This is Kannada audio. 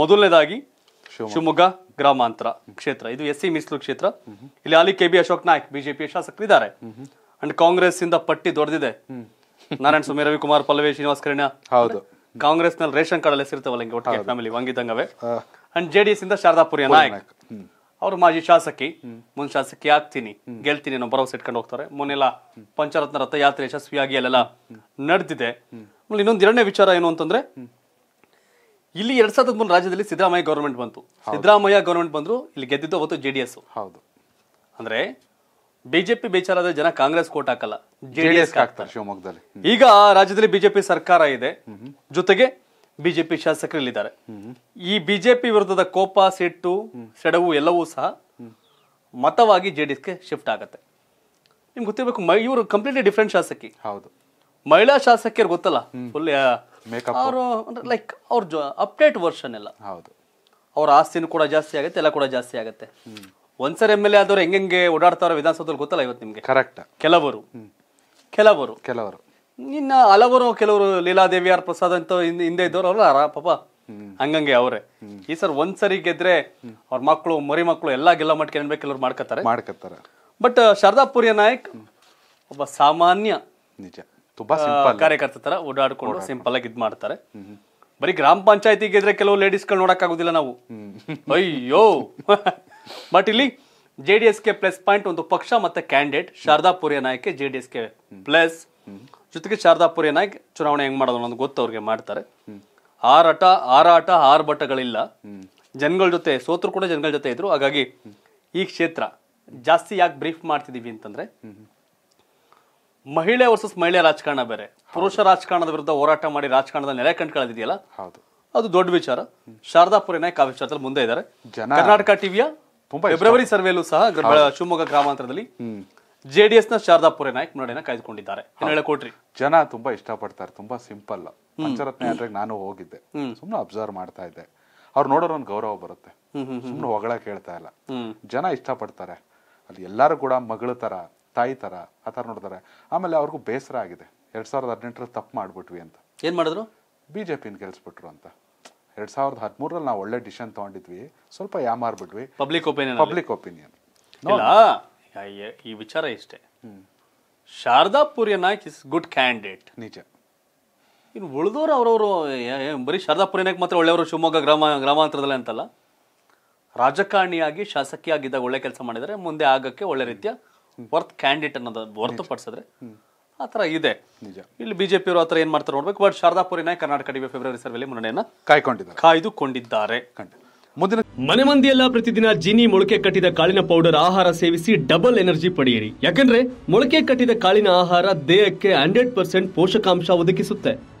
ಮೊದಲನೇದಾಗಿ ಶಿವಮೊಗ್ಗ ಗ್ರಾಮಾಂತರ ಕ್ಷೇತ್ರ ಇದು ಎಸ್ ಸಿ ಮೀಸಲು ಕ್ಷೇತ್ರ ಇಲ್ಲಿ ಅಲ್ಲಿ ಕೆ ಬಿ ಅಶೋಕ್ ಬಿಜೆಪಿ ಬಿಜೆಪಿಯ ಇದ್ದಾರೆ ಅಂಡ್ ಕಾಂಗ್ರೆಸ್ ಇಂದ ಪಟ್ಟಿ ದೊಡ್ಡದಿದೆ ನಾರಾಯಣ ಸ್ವಾಮಿ ರವಿಕುಮಾರ್ ಪಲ್ಲವಿ ಶ್ರೀನಿವಾಸ್ ಕರ್ಣ ಹೌದು ಕಾಂಗ್ರೆಸ್ ನಲ್ಲಿ ರೇಷನ್ ಕಾರ್ಡ್ ಅಲ್ಲಿ ಹೆಸರಿರ್ತಾವಲ್ಲ ಒಟ್ಟಿಗೆ ಫ್ಯಾಮಿಲಿ ವಂಗಿದಂಗವೆ ಅಂಡ್ ಜೆ ಡಿ ಎಸ್ ಇಂದ ಶಾರದಾಪುರಿಯ ನಾಯಕ್ ಅವರು ಮಾಜಿ ಶಾಸಕಿ ಮುಂದ್ ಶಾಸಕಿ ಆಗ್ತೀನಿ ಗೆಲ್ತೀನಿ ಅನ್ನೋ ಭರವಸೆ ಇಟ್ಕೊಂಡು ಹೋಗ್ತಾರೆ ಮೊನ್ನೆಲ್ಲ ಪಂಚರತ್ನ ರಥಯಾತ್ರೆ ಯಶಸ್ವಿಯಾಗಿ ಅಲ್ಲೆಲ್ಲ ನಡೆದಿದೆ ಇನ್ನೊಂದ್ ಎರಡನೇ ವಿಚಾರ ಏನು ಅಂತಂದ್ರೆ ಇಲ್ಲಿ 2013 ರಾಜ್ಯಾದಲ್ಲಿ ಸಿದ್ರಾಮಯ್ಯ ಗವರ್ನಮೆಂಟ್ ಬಂತು ಸಿದ್ರಾಮಯ್ಯ ಗವರ್ನಮೆಂಟ್ ಬಂದ್ರು ಇಲ್ಲಿ ಗೆದ್ದಿದ್ದು ಅವತ್ತು ಜೆಡಿಎಸ್ ಹೌದು ಅಂದ್ರೆ ಬಿಜೆಪಿ بیچಾರಾದ ಜನ ಕಾಂಗ್ರೆಸ್ ಕೋಟಾಕಲ್ಲ ಜೆಡಿಎಸ್ ಕಾಗ್ತಾರೆ ಶಿವಮೊಗ್ಗದಲ್ಲಿ ಈಗ ರಾಜ್ಯದಲ್ಲಿ ಬಿಜೆಪಿ ಸರ್ಕಾರ ಇದೆ ಜೊತೆಗೆ ಬಿಜೆಪಿ ಶಾಸಕರು ಇಲ್ಲಿ ಇದ್ದಾರೆ ಈ ಬಿಜೆಪಿ ವಿರುದ್ಧದ ಕೋಪಾ ಸೆಟ್ಟು ಛಡವು ಎಲ್ಲವೂ ಸಹ ಮತವಾಗಿ ಜೆಡಿಎಸ್ ಗೆ ಶಿಫ್ಟ್ ಆಗುತ್ತೆ ನಿಮಗೆ ಗೊತ್ತಿರಬೇಕು ಇವರು ಕಂಪ್ಲೀಟ್ಲಿ ಡಿಫರೆಂಟ್ ಶಾಸಕಿ ಹೌದು ಮಹಿಳಾ ಶಾಸಕರು ಗೊತ್ತಲ್ಲ ಫುಲ್ ಅವರು ಲೈಕ್ ಅವ್ರ ಅಪ್ಡೇಟ್ ವರ್ಷನ್ ಎಲ್ಲ ಹೌದು ಅವ್ರ ಆಸ್ತಿನೂ ಕೂಡ ಜಾಸ್ತಿ ಆಗುತ್ತೆ ಎಲ್ಲ ಕೂಡ ಜಾಸ್ತಿ ಆಗುತ್ತೆ ಒಂದ್ಸರಿ ಎಮ್ ಎಲ್ ಎ ಆದವ್ರು ಹೆಂಗೆ ಓಡಾಡ್ತಾರೆ ವಿಧಾನಸೌಧದಲ್ಲಿ ಗೊತ್ತಲ್ಲ ಇವತ್ತು ನಿಮಗೆ ಕರೆಕ್ಟ್ ಕೆಲವರು ಕೆಲವರು ಕೆಲವರು ಇನ್ನ ಹಲವರು ಕೆಲವರು ಲೀಲಾದೇವಿ ಆರ್ ಪ್ರಸಾದ್ ಅಂತ ಹಿಂದೆ ಇದ್ದವ್ರು ಅವ್ರ ಪಾಪ ಹಂಗಂಗೆ ಅವರೇ ಈ ಸರ್ ಒಂದ್ಸರಿ ಗೆದ್ರೆ ಅವ್ರ ಮಕ್ಕಳು ಮರಿ ಮಕ್ಕಳು ಎಲ್ಲ ಗೆಲ್ಲ ಮಟ್ಟ ಏನ್ ಕೆಲವ್ರು ಮಾಡ್ಕೋತಾರೆ ಮಾಡ್ಕೋತಾರೆ ಬಟ್ ಶಾರದಾಪುರಿಯ ನಾಯಕ್ ಒಬ್ಬ ಸಾಮಾನ್ಯ ನಿಜ ತುಂಬಾ ಕಾರ್ಯಕರ್ತ ತರ ಓಡಾಡ್ಕೊಂಡು ಸಿಂಪಲ್ ಆಗಿ ಇದು ಮಾಡ್ತಾರೆ ಬರೀ ಗ್ರಾಮ ಪಂಚಾಯತಿಗೆ ಇದ್ರೆ ಕೆಲವು ನೋಡಕ್ ಆಗೋದಿಲ್ಲ ನಾವು ಅಯ್ಯೋ ಬಟ್ ಇಲ್ಲಿ J D K plus point ಒಂದು ಪಕ್ಷ ಮತ್ತೆ ಕ್ಯಾಂಡಿಡೇಟ್ ಪುರಿಯ ನಾಯಕಿ ಜೆ ಡಿ ಕೆ ಪ್ಲಸ್ ಜೊತೆಗೆ ಪುರಿಯ ನಾಯಕ್ ಚುನಾವಣೆ ಹೆಂಗ್ ಮಾಡೋದು ಅನ್ನೋದು ಗೊತ್ತು ಅವ್ರಿಗೆ ಮಾಡ್ತಾರೆ ಆರಾಟ ಆರಾಟ ಆರ್ಭಟಗಳಿಲ್ಲ ಜನಗಳ ಜೊತೆ ಸೋತರು ಕೂಡ ಜನಗಳ ಜೊತೆ ಇದ್ರು ಹಾಗಾಗಿ ಈ ಕ್ಷೇತ್ರ ಜಾಸ್ತಿ ಯಾಕೆ ಬ್ರೀಫ್ ಮಾಡ್ತಿದೀವಿ ಅಂತಂದ್ರೆ ಮಹಿಳೆ ವರ್ಸಸ್ ಮಹಿಳೆ ರಾಜಕಾರಣ ಬೇರೆ ಪುರುಷ ರಾಜಕಾರಣದ ವಿರುದ್ಧ ಹೋರಾಟ ಮಾಡಿ ರಾಜಕಾರಣದ ನೆಲೆ ಕಂಡ್ಕೊಳ್ಳೋದಿದೆಯಲ್ಲ ಹೌದು ಅದು ದೊಡ್ಡ ವಿಚಾರ ಶಾರದಾಪುರ ನಾಯಕ್ ಆ ವಿಚಾರದಲ್ಲಿ ಮುಂದೆ ಇದ್ದಾರೆ ಕರ್ನಾಟಕ ಟಿವಿಯ ಫೆಬ್ರವರಿ ಸರ್ವೆಯಲ್ಲೂ ಸಹ ಶಿವಮೊಗ್ಗ ಗ್ರಾಮಾಂತರದಲ್ಲಿ ಜೆಡಿಎಸ್ ನ ಶಾರದಾಪುರ ನಾಯಕ್ ಮುನ್ನಡೆಯನ್ನ ಕಾಯ್ದುಕೊಂಡಿದ್ದಾರೆ ಹೇಳಿಕೊಟ್ರಿ ಜನ ತುಂಬಾ ಇಷ್ಟಪಡ್ತಾರೆ ತುಂಬಾ ಸಿಂಪಲ್ ಪಂಚರತ್ನ ನಾನು ಹೋಗಿದ್ದೆ ಸುಮ್ಮನೆ ಅಬ್ಸರ್ವ್ ಮಾಡ್ತಾ ಇದ್ದೆ ಅವ್ರು ನೋಡೋರು ಒಂದು ಗೌರವ ಬರುತ್ತೆ ಸುಮ್ಮನೆ ಹೊಗಳ ಕೇಳ್ತಾ ಇಲ್ಲ ಜನ ಇಷ್ಟಪಡ್ತಾರೆ ಅಲ್ಲಿ ಎಲ್ಲರೂ ಕೂಡ ಮಗಳ ತರ ತಾಯಿ ಥರ ಆ ಥರ ನೋಡ್ತಾರೆ ಆಮೇಲೆ ಅವ್ರಿಗೂ ಬೇಸರ ಆಗಿದೆ ಎರಡು ಸಾವಿರದ ಹದಿನೆಂಟರಲ್ಲಿ ತಪ್ಪು ಮಾಡಿಬಿಟ್ವಿ ಅಂತ ಏನು ಮಾಡಿದ್ರು ಬಿ ಜೆ ಪಿನ ಗೆಲ್ಸ್ಬಿಟ್ರು ಅಂತ ಎರಡು ಸಾವಿರದ ಹದಿಮೂರಲ್ಲಿ ನಾವು ಒಳ್ಳೆ ಡಿಸಿಷನ್ ತೊಗೊಂಡಿದ್ವಿ ಸ್ವಲ್ಪ ಯಾಮಾರ್ಬಿಟ್ವಿ ಪಬ್ಲಿಕ್ ಒಪಿನಿಯನ್ ಪಬ್ಲಿಕ್ ಒಪಿನಿಯನ್ ಈ ವಿಚಾರ ಇಷ್ಟೇ Sharada Naik is good candidate ನಿಜ ಇನ್ನು ಉಳಿದವರು ಅವರವರು ಬರೀ ಶಾರದಾ ನಾಯಕ್ ನಾಯ್ಕ್ ಮಾತ್ರ ಒಳ್ಳೆಯವರು ಶಿವಮೊಗ್ಗ ಗ್ರಾಮ ಗ್ರಾಮಾಂತರದಲ್ಲಿ ಅಂತಲ್ಲ ರಾಜಕಾರಣಿಯಾಗಿ ಶಾಸಕಿಯಾಗಿದ್ದಾಗ ಒಳ್ಳೆ ಕೆಲಸ ಮಾಡಿದರೆ ಮುಂದೆ ಆಗಕ್ಕೆ ಒಳ್ಳೆ ರೀತಿಯ ವರ್ತ್ ಕ್ಯಾಂಡಿಡೇಟ್ ಅನ್ನೋದು ಹೊರತುಪಡಿಸಿದ್ರೆ ಆ ಥರ ಇದೆ ನಿಜ ಇಲ್ಲಿ ಬಿಜೆಪಿ ಅವರು ಆ ಥರ ಏನು ಮಾಡ್ತಾರೆ ನೋಡ್ಬೇಕು ಬಟ್ ನಾಯಕ ಕರ್ನಾಟಕ ಟಿವಿ ಫೆಬ್ರವರಿ ಸರ್ವೆಯಲ್ಲಿ ಮುನ್ನಡೆಯನ್ನು ಕಾಯ್ಕೊಂಡಿದ್ದಾರೆ ಕಾಯ್ದುಕೊಂಡಿದ್ದಾರೆ ಮುಂದಿನ ಮನೆ ಮಂದಿಯೆಲ್ಲ ಪ್ರತಿದಿನ ಜಿನಿ ಮೊಳಕೆ ಕಟ್ಟಿದ ಕಾಳಿನ ಪೌಡರ್ ಆಹಾರ ಸೇವಿಸಿ ಡಬಲ್ ಎನರ್ಜಿ ಪಡೆಯಿರಿ ಯಾಕಂದ್ರೆ ಮೊಳಕೆ ಕಟ್ಟಿದ ಕಾಳಿನ ಆಹಾರ ದೇಹಕ್ಕೆ ಹಂಡ್ರೆಡ್ ಪರ್ಸೆಂಟ್ ಪೋಷಕಾಂಶ ಒದಗಿಸುತ್ತೆ